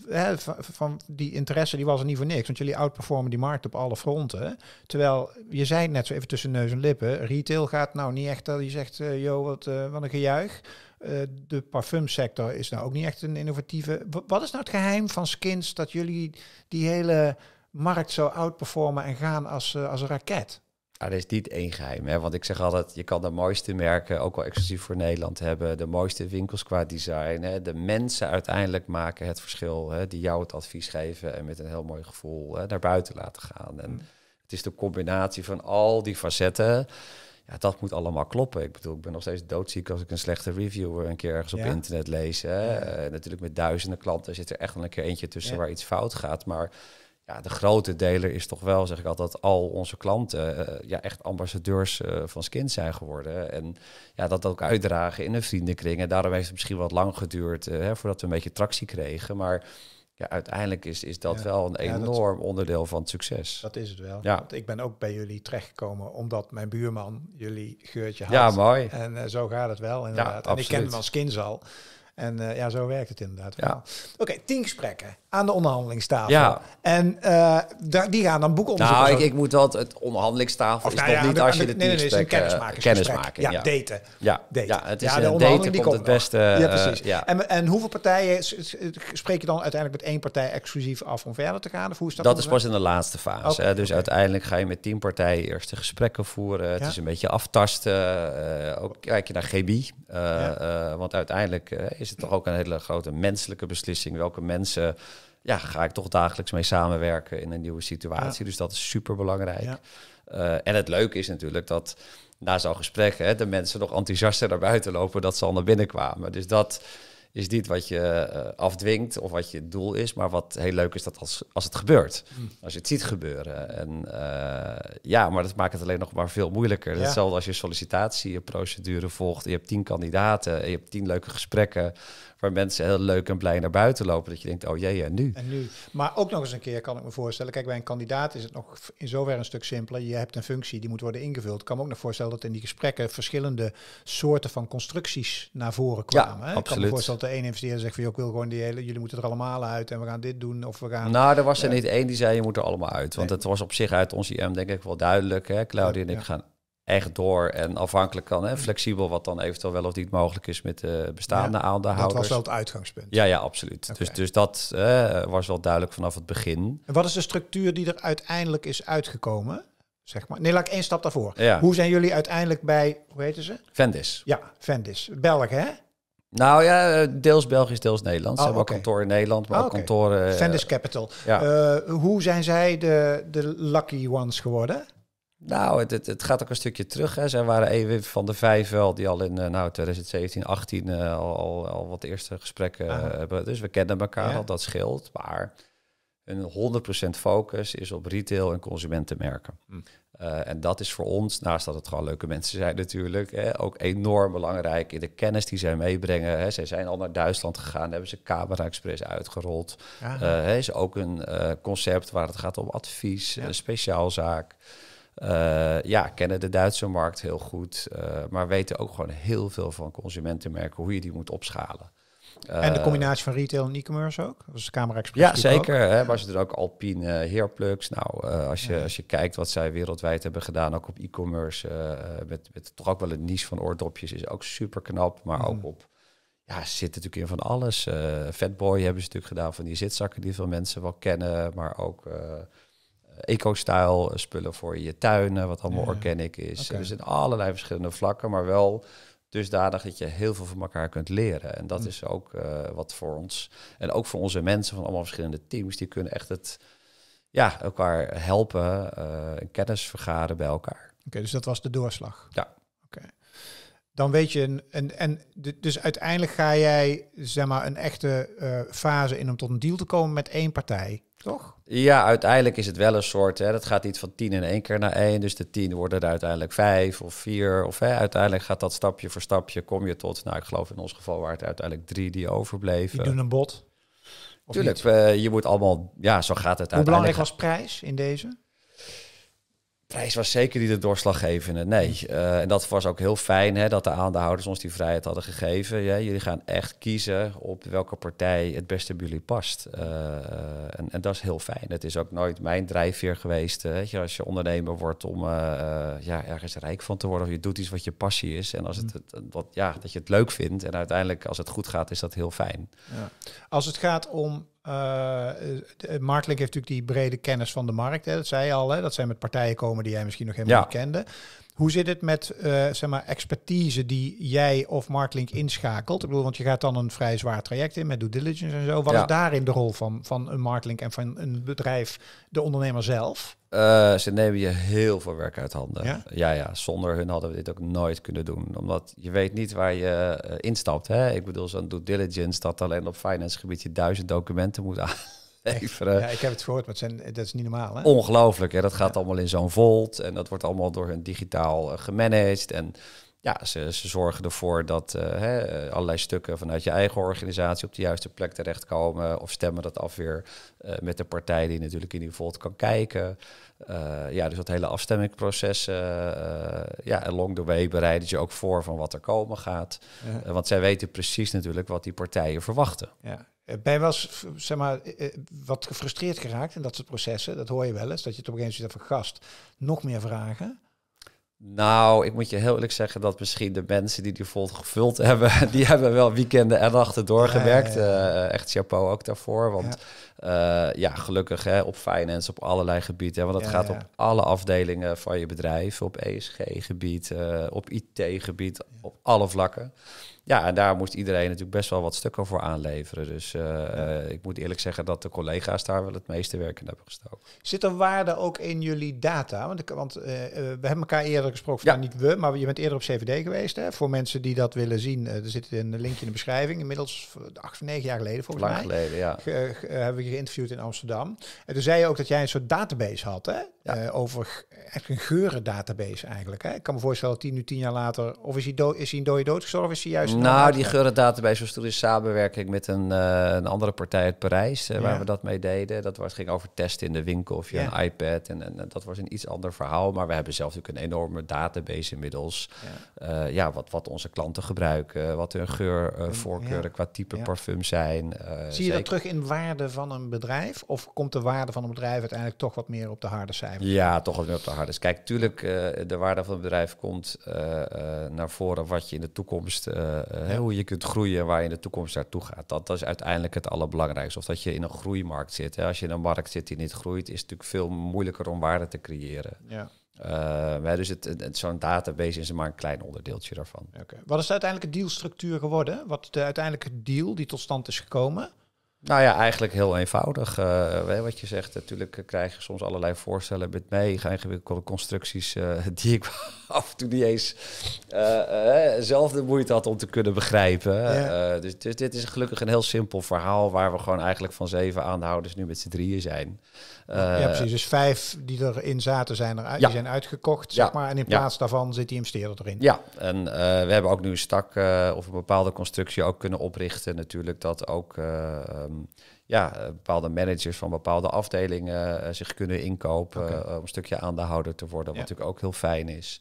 hè, van, die interesse, die was er niet voor niks, want jullie outperformen die markt op alle fronten. Terwijl, je zei net zo even tussen neus en lippen, retail gaat nou niet echt, je zegt, joh, wat, wat een gejuich. Eh, de parfumsector is nou ook niet echt een innovatieve. wat is nou het geheim van Skins dat jullie die hele markt zo outperformen en gaan als, eh, als een raket? Ah, er is niet één geheim, hè? want ik zeg altijd, je kan de mooiste merken, ook wel exclusief voor Nederland hebben, de mooiste winkels qua design. Hè? De mensen uiteindelijk maken het verschil, hè? die jou het advies geven en met een heel mooi gevoel hè, naar buiten laten gaan. En mm. het is de combinatie van al die facetten ja, dat moet allemaal kloppen. Ik bedoel, ik ben nog steeds doodziek als ik een slechte review eh, een keer ergens op internet lees. Eh, natuurlijk met duizenden klanten zit er echt wel een keer eentje tussen waar iets fout gaat. Maar ja, de grote deler is toch wel, zeg ik altijd, al onze klanten eh, ja, echt ambassadeurs van Skin zijn geworden. En ja, dat ook uitdragen in een vriendenkring. En daarom heeft het misschien wat lang geduurd hè, voordat we een beetje tractie kregen. Maar ja, uiteindelijk is, is dat wel een enorm onderdeel van het succes. Dat is het wel. Ja. Want ik ben ook bij jullie terechtgekomen omdat mijn buurman jullie geurtje had. Ja, mooi. En eh, zo gaat het wel inderdaad. en ik ken hem als kind al. En eh, ja, zo werkt het inderdaad. Ja. Oké, okay, tien gesprekken aan de onderhandelingstafel. Ja. En eh, die gaan dan boeken Nou, ik, ik, moet wel, het onderhandelingstafel is nou nog ja, niet de, als je de tien nee, nee, ja, daten. Ja, daten. ja het is ja, de onderhandeling die komt het beste. ja, precies. Eh, ja. En, en hoeveel partijen spreek je dan uiteindelijk met één partij exclusief af om verder te gaan? hoe dat? Dat is pas in de laatste fase. Dus uiteindelijk ga je met tien partijen eerst de gesprekken voeren. Het is een beetje aftasten. ook kijk je naar GB. Want uiteindelijk is het toch ook een hele grote menselijke beslissing. Welke mensen ja, ga ik toch dagelijks mee samenwerken in een nieuwe situatie. Dus dat is super belangrijk. Eh, en het leuke is natuurlijk dat na zo'n gesprek hè, de mensen nog enthousiaster naar buiten lopen dat ze al naar binnen kwamen. Dus dat is niet wat je eh, afdwingt of wat je doel is, maar wat heel leuk is dat als, als het gebeurt. Hmm. Als je het ziet gebeuren. En eh, ja, maar dat maakt het alleen nog maar veel moeilijker. Hetzelfde als je sollicitatieprocedure volgt. Je hebt tien kandidaten, je hebt tien leuke gesprekken waar mensen heel leuk en blij naar buiten lopen. Dat je denkt, oh jee, en nu? En nu. Maar ook nog eens een keer kan ik me voorstellen. Kijk, bij een kandidaat is het nog in zover een stuk simpeler. Je hebt een functie, die moet worden ingevuld. Ik kan me ook nog voorstellen dat in die gesprekken verschillende soorten van constructies naar voren kwamen. Ja, hè? Ik kan me voorstellen dat de ene investeerder zegt van, ik wil gewoon die hele, jullie moeten er allemaal uit en we gaan dit doen of we gaan... Nou, er was er niet één die zei, je moet er allemaal uit. Want het was op zich uit ons IM denk ik wel duidelijk. Hè? Claudia en ik gaan echt door en afhankelijk kan. Hè, flexibel wat dan eventueel wel of niet mogelijk is met de eh, bestaande aandeelhouders. Dat was wel het uitgangspunt. Ja, ja, absoluut. Dus, dus dat eh, was wel duidelijk vanaf het begin. En wat is de structuur die er uiteindelijk is uitgekomen? Zeg maar. Nee, laat ik één stap daarvoor. Hoe zijn jullie uiteindelijk bij, hoe heten ze? Vendis. Ja, Vendis. Belg, hè? Nou ja, eh, deels Belgisch, deels Nederlands. Oh, Ze hebben ook in Nederland, maar ah, ook kantoren... Vendis Capital. hoe zijn zij de, de lucky ones geworden? Nou, het, het, gaat ook een stukje terug. Hè. Zij waren even van de vijf wel die al in eh, nou, 2017, 18 eh, al, al, wat eerste gesprekken eh, hebben. Dus we kennen elkaar al, dat scheelt. Maar een 100% focus is op retail en consumentenmerken. Hm. en dat is voor ons, naast dat het gewoon leuke mensen zijn natuurlijk, hè, ook enorm belangrijk in de kennis die zij meebrengen. Hè. Zij zijn al naar Duitsland gegaan, hebben ze Camera Express uitgerold. hè, is ook een concept waar het gaat om advies, ja. speciaalzaak. Eh, ja, kennen de Duitse markt heel goed, eh, maar weten ook gewoon heel veel van consumentenmerken, hoe je die moet opschalen. en de eh, combinatie van retail en e-commerce ook? Dus camera Express. Ja, zeker. Hè, was er ook Alpine Heerplugs. Nou, als, je, als je kijkt wat zij wereldwijd hebben gedaan, ook op e-commerce, met, met toch ook wel een niche van oordopjes, is ook super knap, maar ook mhm. op ja, zitten natuurlijk in van alles. Fatboy hebben ze natuurlijk gedaan van die zitzakken die veel mensen wel kennen, maar ook eco-style spullen voor je tuinen, wat allemaal ja. organic is. Okay. Dus in allerlei verschillende vlakken, maar wel dusdanig dat je heel veel van elkaar kunt leren. En dat hm. is ook eh, wat voor ons en ook voor onze mensen van allemaal verschillende teams, die kunnen echt het ja, elkaar helpen eh, en kennis vergaren bij elkaar. Oké, dus dat was de doorslag. Ja. Oké. Dan weet je, en, en dus uiteindelijk ga jij zeg maar een echte eh, fase in om tot een deal te komen met één partij. Toch? Ja, uiteindelijk is het wel een soort. Hè, dat gaat niet van tien in één keer naar één. Dus de tien worden er uiteindelijk vijf of vier. Of hè, uiteindelijk gaat dat stapje voor stapje. Kom je tot, nou, ik geloof in ons geval waren het uiteindelijk drie die overbleven. Die doen een bot Tuurlijk, eh, je moet allemaal. Ja, zo gaat het uiteindelijk. Hoe belangrijk was prijs in deze? prijs was zeker niet de doorslaggevende. Nee, mm. eh, en dat was ook heel fijn hè, dat de aandeelhouders ons die vrijheid hadden gegeven. Ja, jullie gaan echt kiezen op welke partij het beste bij jullie past. Eh, eh, en, en, dat is heel fijn. Het is ook nooit mijn drijfveer geweest. Weet je, als je ondernemer wordt om ja, ergens rijk van te worden, of je doet iets wat je passie is. En als mm. het, het wat, ja, dat je het leuk vindt. En uiteindelijk, als het goed gaat, is dat heel fijn. Ja. Als het gaat om uh, heeft natuurlijk die brede kennis van de markt. Hè. Dat zei je al, hè. dat zijn met partijen komen die jij misschien nog helemaal ja. niet kende. Hoe zit het met uh, zeg maar expertise die jij of Marklink inschakelt? Ik bedoel, want je gaat dan een vrij zwaar traject in met due diligence en zo. Wat is daarin de rol van, van een Marklink en van een bedrijf, de ondernemer zelf? Eh, ze nemen je heel veel werk uit handen. Ja? ja? zonder hun hadden we dit ook nooit kunnen doen. Omdat je weet niet waar je eh, instapt. Hè? Ik bedoel, zo'n due diligence dat alleen op finance gebied je duizend documenten moet aan eh, ja, ik heb het gehoord, maar zijn, dat is niet normaal. Hè? Ongelooflijk, hè? dat gaat allemaal in zo'n volt en dat wordt allemaal door hun digitaal eh, gemanaged. En ja, ze, ze zorgen ervoor dat eh, hè, allerlei stukken vanuit je eigen organisatie op de juiste plek terechtkomen. Of stemmen dat af weer met de partij die natuurlijk in die volt kan kijken. ja, dus dat hele afstemmingproces, ja, long the way bereidt je ook voor van wat er komen gaat. want zij weten precies natuurlijk wat die partijen verwachten. Ja, eh, Bij was, zeg maar, eh, eh, wat gefrustreerd geraakt in dat soort processen. Dat hoor je wel eens, dat je het op een gegeven moment van gast nog meer vragen. Nou, ik moet je heel eerlijk zeggen dat misschien de mensen die die vol gevuld hebben, die hebben wel weekenden en nachten doorgewerkt. echt chapeau ook daarvoor. Want ja, ja gelukkig hè, op finance, op allerlei gebieden. want dat gaat op alle afdelingen van je bedrijf. Op ESG-gebied, op IT-gebied, op alle vlakken. Ja, en daar moest iedereen natuurlijk best wel wat stukken voor aanleveren. Dus eh, eh, ik moet eerlijk zeggen dat de collega's daar wel het meeste werk in hebben gestoken. Zit er waarde ook in jullie data? Want, eh, we hebben elkaar eerder gesproken, ja. niet we, maar je bent eerder op CVD geweest. Hè? Voor mensen die dat willen zien, er zit een linkje in de beschrijving. Inmiddels acht of negen jaar geleden volgens Lang mij. geleden, ja. hebben we je geïnterviewd in Amsterdam. En toen zei je ook dat jij een soort database had, hè? over echt een geurendatabase eigenlijk. Hè? Ik kan me voorstellen dat die nu tien jaar later, of is hij, dood, is hij een dode dood of is hij juist nou, die geurendatabase was toen in samenwerking met een, eh, een andere partij uit Parijs, eh, waar we dat mee deden. Dat was, ging over testen in de winkel of je een iPad. En, en, dat was een iets ander verhaal. Maar we hebben zelf natuurlijk een enorme database inmiddels. Ja, eh, ja wat, wat onze klanten gebruiken, wat hun geurvoorkeuren qua type parfum zijn. Zie je dat terug in waarde van een bedrijf? Of komt de waarde van een bedrijf uiteindelijk toch wat meer op de harde cijfers? Ja, toch wat meer op de harde. Kijk, tuurlijk, de waarde van een bedrijf komt naar voren wat je in de toekomst eh, ja. hoe je kunt groeien waar je in de toekomst naartoe gaat. Dat, dat, is uiteindelijk het allerbelangrijkste. Of dat je in een groeimarkt zit. Hè. Als je in een markt zit die niet groeit, is het natuurlijk veel moeilijker om waarde te creëren. Ja. Uh, dus het, het, zo'n database is maar een klein onderdeeltje daarvan. Okay. Wat is de uiteindelijke dealstructuur geworden? Wat de uiteindelijke deal die tot stand is gekomen? Nou ja, eigenlijk heel eenvoudig. Eh, wat je zegt, natuurlijk eh, krijg je soms allerlei voorstellen met mee, ingewikkelde constructies eh, die ik af en toe niet eens zelf de moeite had om te kunnen begrijpen. Dus, dus, dit is gelukkig een heel simpel verhaal waar we gewoon eigenlijk van zeven aanhouders nu met z'n drieën zijn. ja, precies. Dus vijf die erin zaten zijn, er, die zijn uitgekocht, zeg maar. En in plaats daarvan zit die investeerder erin. Ja, en we hebben ook nu een stak of een bepaalde constructie ook kunnen oprichten natuurlijk dat ook... Ehm, ja, eh, bepaalde managers van bepaalde afdelingen eh, zich kunnen inkopen eh, om een stukje aandeelhouder te worden, wat natuurlijk ook heel fijn is.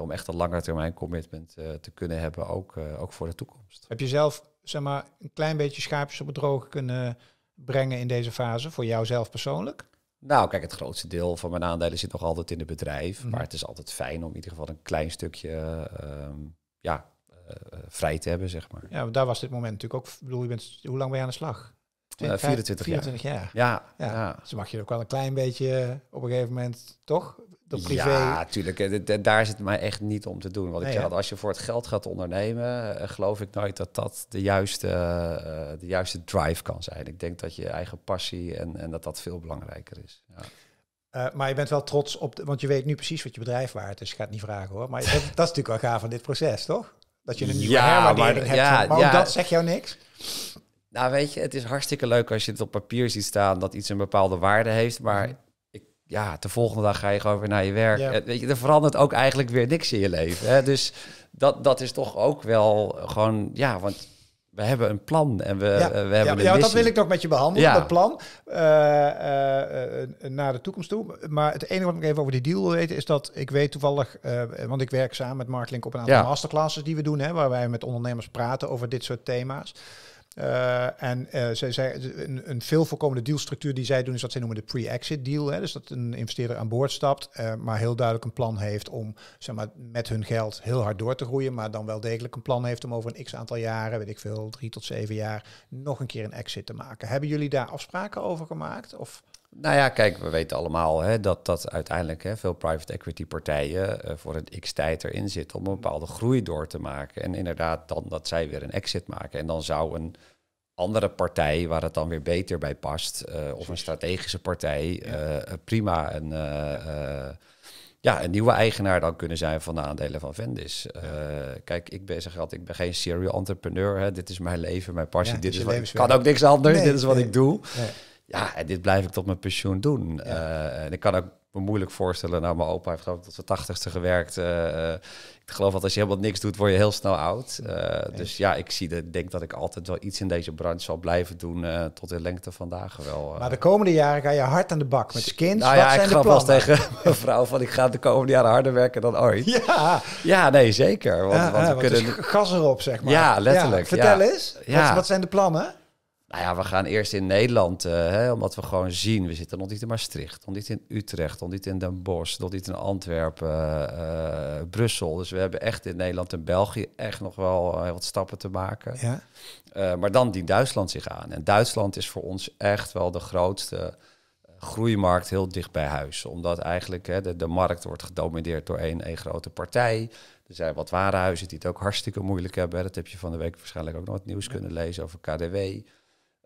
om echt een lange termijn commitment te kunnen hebben, ook, ook voor de toekomst. Heb je zelf zeg maar, een klein beetje schaapjes op het droge kunnen brengen in deze fase voor jouzelf persoonlijk? Nou, kijk, het grootste deel van mijn aandelen zit nog altijd in het bedrijf. Mhm. Maar het is altijd fijn om in ieder geval een klein stukje ehm, ja, eh, eh, vrij te hebben, zeg maar. Ja, daar was dit moment natuurlijk ook. Bedoel, je bent, hoe lang ben je aan de slag? 20, 24, 24 jaar. Ja, ja. ja. Dus mag je ook wel een klein beetje eh, op een gegeven moment, toch? Dat privé... Ja, tuurlijk. Daar zit het mij echt niet om te doen. Want ik zeg, ja. als je voor het geld gaat ondernemen, geloof ik nooit dat dat de juiste, de juiste drive kan zijn. Ik denk dat je eigen passie en, en dat dat veel belangrijker is. Ja. maar je bent wel trots op, de, want je weet nu precies wat je bedrijf waard is. Dus gaat niet vragen hoor. Maar dat, dat is natuurlijk wel gaaf van dit proces, toch? Dat je een nieuwe ja, herwaardering hebt. Ja, maar ook ja. dat zegt jou niks? Nou, weet je, het is hartstikke leuk als je het op papier ziet staan dat iets een bepaalde waarde heeft. Maar mhm. ik, ja, de volgende dag ga je gewoon weer naar je werk. Eh, weet je, er verandert ook eigenlijk weer niks in je leven. Hè? Dus dat, dat is toch ook wel gewoon, ja, want we hebben een plan en we, eh, we hebben ja, een ja, dat wil ik nog met je behandelen, ja. dat plan. Eh, eh, naar de toekomst toe. Maar het enige wat ik even over die deal wil weten... is dat ik weet toevallig... want ik werk samen met Marklink op een aantal masterclasses die we doen... Hè, waar wij met ondernemers praten over dit soort thema's. Eh, en eh, zij, zij, een, veel voorkomende dealstructuur die zij doen is wat zij noemen de pre-exit deal. Hè? Dus dat een investeerder aan boord stapt, eh, maar heel duidelijk een plan heeft om zeg maar, met hun geld heel hard door te groeien, maar dan wel degelijk een plan heeft om over een x aantal jaren, weet ik veel, drie tot zeven jaar, nog een keer een exit te maken. Hebben jullie daar afspraken over gemaakt? Of? Nou ja, kijk, we weten allemaal hè, dat, dat uiteindelijk hè, veel private equity partijen eh, voor een x-tijd erin zitten om een bepaalde groei door te maken. En inderdaad, dan dat zij weer een exit maken. En dan zou een andere partij waar het dan weer beter bij past, eh, of een strategische partij, eh, prima een, ja, een nieuwe eigenaar dan kunnen zijn van de aandelen van Vendis. kijk, ik ben, zeg altijd, ik ben geen serial entrepreneur. Hè. Dit is mijn leven, mijn passie. dit is, is wat, kan ook niks anders. dit is wat ik doe. Nee. Ja, en dit blijf ik tot mijn pensioen doen. Eh, en ik kan ook me moeilijk voorstellen. Nou, mijn opa heeft geloof ik tot zijn tachtigste gewerkt. Eh, eh, ik geloof dat als je helemaal niks doet, word je heel snel oud. Dus ja, ik zie de, denk dat ik altijd wel iets in deze branche zal blijven doen tot de lengte vandaag. wel. Maar de komende jaren ga je hard aan de bak met skins. Nou, ja, ik ga vast tegen mijn vrouw van ik ga de komende jaren harder werken dan ooit. Ja, ja nee, zeker. Want, want we kunnen... gas erop, zeg maar. Ja, letterlijk. Vertel eens, wat, wat zijn de plannen? Nou ja, we gaan eerst in Nederland, eh, hè, omdat we gewoon zien, we zitten nog niet in Maastricht, nog niet in Utrecht, nog niet in Den Bosch, nog niet in Antwerpen, eh, eh, Brussel. Dus we hebben echt in Nederland en België echt nog wel wat stappen te maken. Ja. maar dan die Duitsland zich aan. En Duitsland is voor ons echt wel de grootste groeimarkt heel dicht bij huis. Omdat eigenlijk hè, de, de markt wordt gedomineerd door één, één grote partij. Er zijn wat warenhuizen die het ook hartstikke moeilijk hebben. Dat heb je van de week waarschijnlijk ook nog het nieuws kunnen lezen over KDW.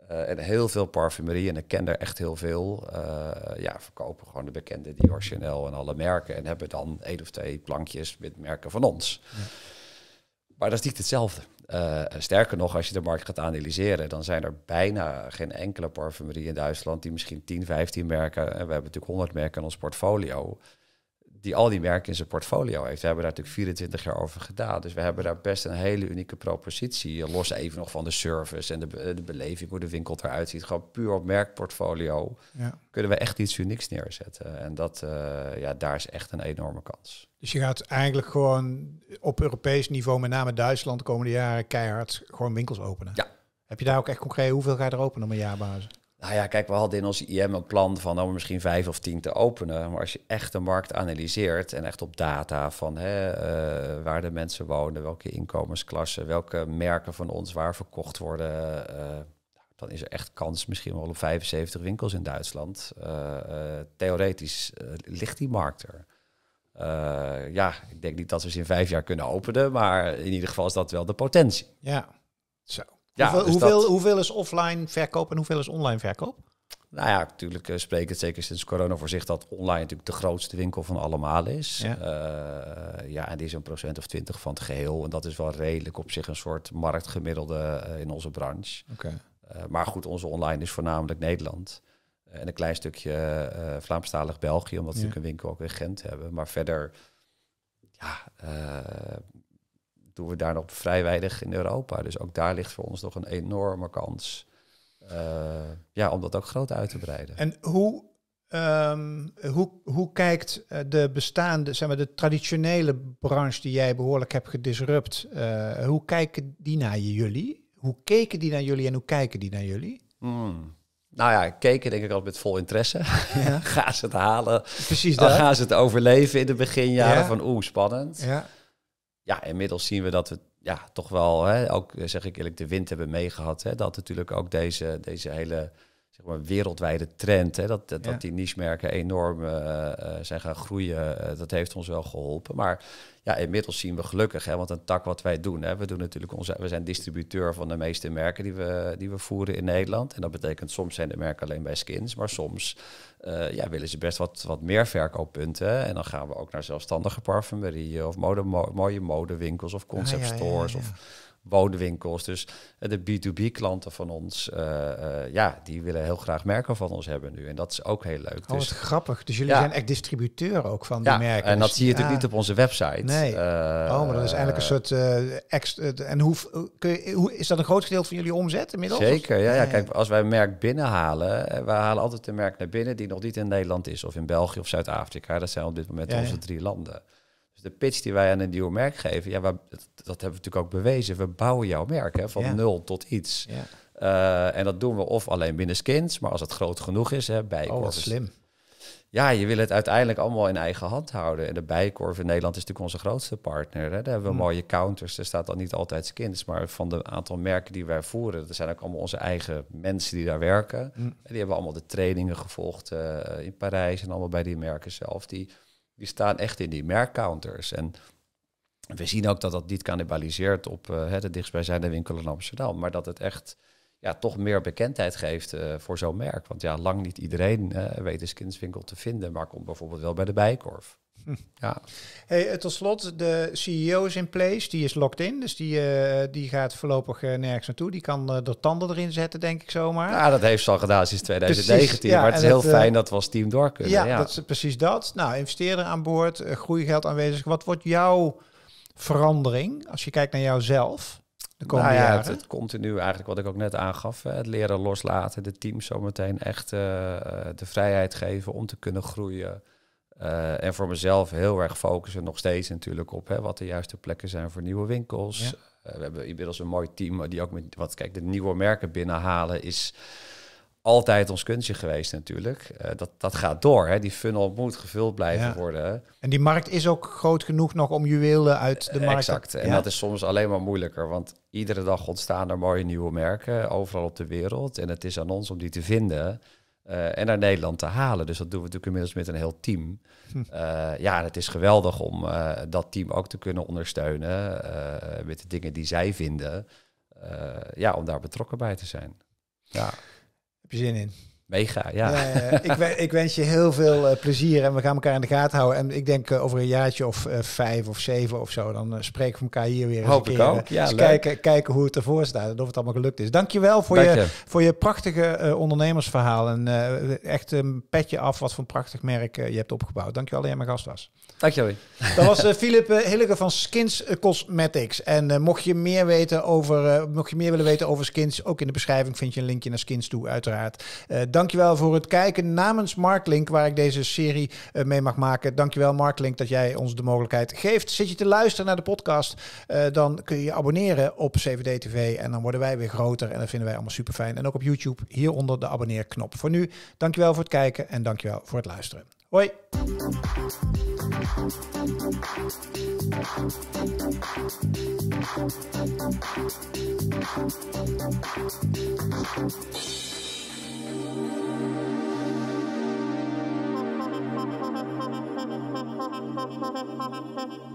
Eh, en heel veel parfumerie, en ik ken er echt heel veel, eh, ja, verkopen gewoon de bekende Dior, Chanel en alle merken. En hebben dan één of twee plankjes met merken van ons. Maar dat is niet hetzelfde. Eh, sterker nog, als je de markt gaat analyseren, dan zijn er bijna geen enkele parfumerie in Duitsland die misschien 10, 15 merken, en we hebben natuurlijk 100 merken in ons portfolio, die al die merken in zijn portfolio heeft. We hebben daar natuurlijk 24 jaar over gedaan. Dus we hebben daar best een hele unieke propositie. Los even nog van de service en de, de beleving, hoe de winkel eruit ziet. Gewoon puur op merkportfolio ja. kunnen we echt iets unieks neerzetten. En dat, eh, ja, daar is echt een enorme kans. Dus je gaat eigenlijk gewoon op Europees niveau, met name Duitsland, de komende jaren keihard gewoon winkels openen? Ja. Heb je daar ook echt concreet, hoeveel ga je er openen op een jaarbasis? Nou ja, kijk, we hadden in ons IM een plan van nou, om misschien vijf of tien te openen. Maar als je echt de markt analyseert en echt op data van hè, eh, waar de mensen wonen, welke inkomensklassen, welke merken van ons waar verkocht worden, eh, dan is er echt kans misschien wel op 75 winkels in Duitsland. Eh, theoretisch ligt die markt er. ja, ik denk niet dat we ze in vijf jaar kunnen openen, maar in ieder geval is dat wel de potentie. Ja, zo. Ja, hoeveel, dus hoeveel, is offline verkoop en hoeveel is online verkoop? Nou ja, natuurlijk uh, eh, spreekt het zeker sinds corona voor zich dat online natuurlijk de grootste winkel van allemaal is. Ja, eh, ja en die is een procent of twintig van het geheel. En dat is wel redelijk op zich een soort marktgemiddelde eh, in onze branche. maar goed, onze online is voornamelijk Nederland. En een klein stukje Vlaamstalig België, omdat we natuurlijk een winkel ook in Gent hebben. Maar verder ja, doen we daar nog vrij weinig in Europa. Dus ook daar ligt voor ons nog een enorme kans eh, ja, om dat ook groot uit te breiden. En hoe, ehm, hoe, hoe kijkt eh, de bestaande, zeg maar de traditionele branche die jij behoorlijk hebt gedisrupt, eh, hoe kijken die naar jullie? Hoe keken die naar jullie en hoe kijken die naar jullie? Hmm. Nou ja, keken denk ik altijd met vol interesse. Ja. gaan ze het halen? Precies dat. Gaan ze het overleven in de beginjaren van oeh, spannend. Ja ja, inmiddels zien we dat we ja, toch wel, hè, ook eh, zeg ik eerlijk, de wind hebben meegehad. Hè, dat natuurlijk ook deze, deze hele zeg maar, wereldwijde trend, hè, dat, dat, die niche-merken enorm eh, eh, zijn gaan groeien, dat heeft ons wel geholpen. Maar ja, inmiddels zien we gelukkig, hè, want een tak wat wij doen, hè, we, doen natuurlijk onze, we zijn distributeur van de meeste merken die we, die we voeren in Nederland. En dat betekent soms zijn de merken alleen bij skins, maar soms eh, ja, willen ze best wat, wat meer verkooppunten. En dan gaan we ook naar zelfstandige parfumerieën of mode, mooie modewinkels of concept ah, stores. of, woonwinkels. Dus eh, de B2B-klanten van ons, eh, ja, die willen heel graag merken van ons hebben nu. En dat is ook heel leuk. Oh, dus, grappig. Dus jullie zijn echt distributeur ook van die merken. En dat dus zie je natuurlijk niet op onze website. Nee, Nee. Eh, oh, maar dat is eigenlijk een soort uh, en hoe, kun je, hoe, is dat een groot gedeelte van jullie omzet inmiddels? Zeker, ja, ja. Kijk, als wij merk binnenhalen, wij halen altijd een merk naar binnen die nog niet in Nederland is, of in België of Zuid-Afrika. Dat zijn op dit moment onze drie landen. Dus de pitch die wij aan een nieuw merk geven, ja, dat, dat, hebben we natuurlijk ook bewezen. We bouwen jouw merk hè, van nul tot iets. Eh, en dat doen we of alleen binnen skins, maar als het groot genoeg is, hè, bij oh, slim ja, je wil het uiteindelijk allemaal in eigen hand houden. En de Bijenkorf in Nederland is natuurlijk onze grootste partner. Hè? Daar hebben we hmm. mooie counters. Er staat dan niet altijd skins, maar van de aantal merken die wij voeren, dat zijn ook allemaal onze eigen mensen die daar werken. Hmm. En die hebben allemaal de trainingen gevolgd eh, in Parijs en allemaal bij die merken zelf. Die, die staan echt in die merkcounters. En we zien ook dat dat niet cannibaliseert op uh, de dichtstbijzijnde winkel in Amsterdam, maar dat het echt ja, toch meer bekendheid geeft eh, voor zo'n merk. Want ja, lang niet iedereen uh, weet een skinswinkel te vinden, maar komt bijvoorbeeld wel bij de Bijkorf. Hm. Ja. Hey, eh, tot slot, de CEO is in place, die is locked in, dus die, die gaat voorlopig nergens naartoe. Die kan de tanden erin zetten, denk ik zomaar. Ja, dat heeft ze al gedaan sinds 2019, precies, ja, maar het is heel fijn dat we als team door kunnen. Ja, ja, dat is precies dat. Nou, investeerder aan boord, groeigeld aanwezig. Wat wordt jouw verandering, als je kijkt naar jouzelf? Nou ja, Het, het, continu eigenlijk wat ik ook net aangaf. Het leren loslaten, de teams zometeen echt eh, eh, de vrijheid geven om te kunnen groeien. Eh, en voor mezelf heel erg focussen nog steeds natuurlijk op hè, wat de juiste plekken zijn voor nieuwe winkels. we hebben inmiddels een mooi team die ook met wat kijk, de nieuwe merken binnenhalen is altijd ons kunstje geweest natuurlijk. Eh, dat, dat gaat door. Hè? Die funnel moet gevuld blijven worden. En die markt is ook groot genoeg nog om juwelen uit de eh, markt... Exact. En dat is soms alleen maar moeilijker. Want iedere dag ontstaan er mooie nieuwe merken overal op de wereld. En het is aan ons om die te vinden... Eh, en naar Nederland te halen. Dus dat doen we natuurlijk inmiddels met een heel team. Hm. ja, en het is geweldig om dat team ook te kunnen ondersteunen met de dingen die zij vinden. ja, om daar betrokken bij te zijn. Ja. Puis j'ai une. Mega, ja. ik, wens je heel veel eh, plezier en we gaan elkaar in de gaten houden. En ik denk eh, over een jaartje of eh, vijf of zeven of zo, dan spreken we elkaar hier weer eens een Ook. Ja, kijken, kijken hoe het ervoor staat en of het allemaal gelukt is. Dankjewel voor, je. je. voor je prachtige ondernemersverhaal. En echt een petje af wat voor een prachtig merk je hebt opgebouwd. Dankjewel dat jij mijn gast was. Dankjewel. Dat was Philip Hilleke van Skins Cosmetics. En mocht je meer weten over, mocht je meer willen weten over Skins, ook in de beschrijving vind je een linkje naar Skins toe, uiteraard. Dankjewel voor het kijken namens Marklink, waar ik deze serie eh, mee mag maken. Dankjewel Marklink dat jij ons de mogelijkheid geeft. Zit je te luisteren naar de podcast, eh, dan kun je je abonneren op CVD TV. En dan worden wij weer groter en dat vinden wij allemaal super fijn. En ook op YouTube, hieronder de abonneerknop. Voor nu, dankjewel voor het kijken en dankjewel voor het luisteren. Hoi! Thank you.